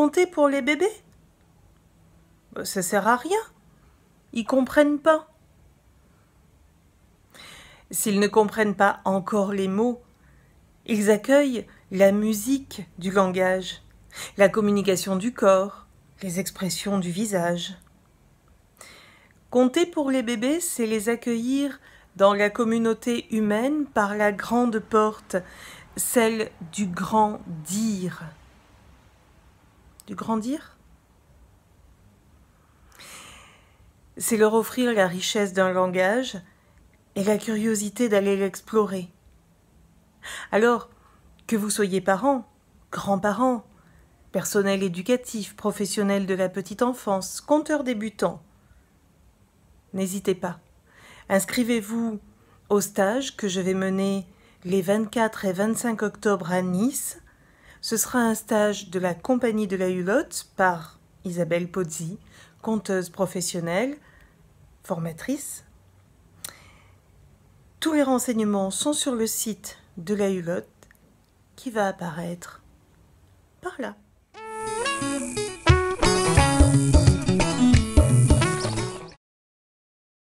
compter pour les bébés euh, Ça sert à rien. Ils comprennent pas. S'ils ne comprennent pas encore les mots, ils accueillent la musique du langage, la communication du corps, les expressions du visage. Compter pour les bébés, c'est les accueillir dans la communauté humaine par la grande porte, celle du grand dire grandir. C'est leur offrir la richesse d'un langage et la curiosité d'aller l'explorer. Alors, que vous soyez parents, grands-parents, personnel éducatif, professionnel de la petite enfance, conteur débutant, n'hésitez pas. Inscrivez-vous au stage que je vais mener les 24 et 25 octobre à Nice ce sera un stage de la Compagnie de la Hulotte par Isabelle Pozzi, conteuse professionnelle, formatrice. Tous les renseignements sont sur le site de la Hulotte qui va apparaître par là.